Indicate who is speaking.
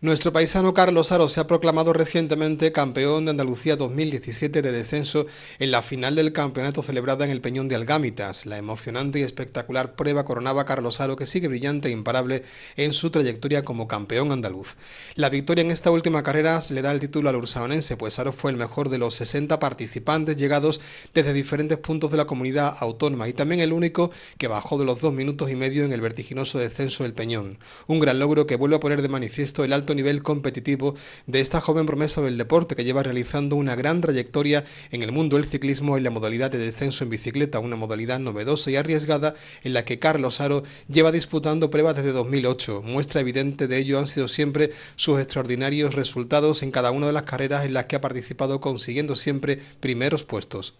Speaker 1: Nuestro paisano Carlos Aro se ha proclamado recientemente campeón de Andalucía 2017 de descenso en la final del campeonato celebrada en el Peñón de Algámitas. La emocionante y espectacular prueba coronaba a Carlos Aro, que sigue brillante e imparable en su trayectoria como campeón andaluz. La victoria en esta última carrera le da el título al ursabanense, pues Aro fue el mejor de los 60 participantes llegados desde diferentes puntos de la comunidad autónoma y también el único que bajó de los dos minutos y medio en el vertiginoso descenso del Peñón. Un gran logro que vuelve a poner de manifiesto el alto nivel competitivo de esta joven promesa del deporte que lleva realizando una gran trayectoria en el mundo del ciclismo y la modalidad de descenso en bicicleta, una modalidad novedosa y arriesgada en la que Carlos Aro lleva disputando pruebas desde 2008. Muestra evidente de ello han sido siempre sus extraordinarios resultados en cada una de las carreras en las que ha participado consiguiendo siempre primeros puestos.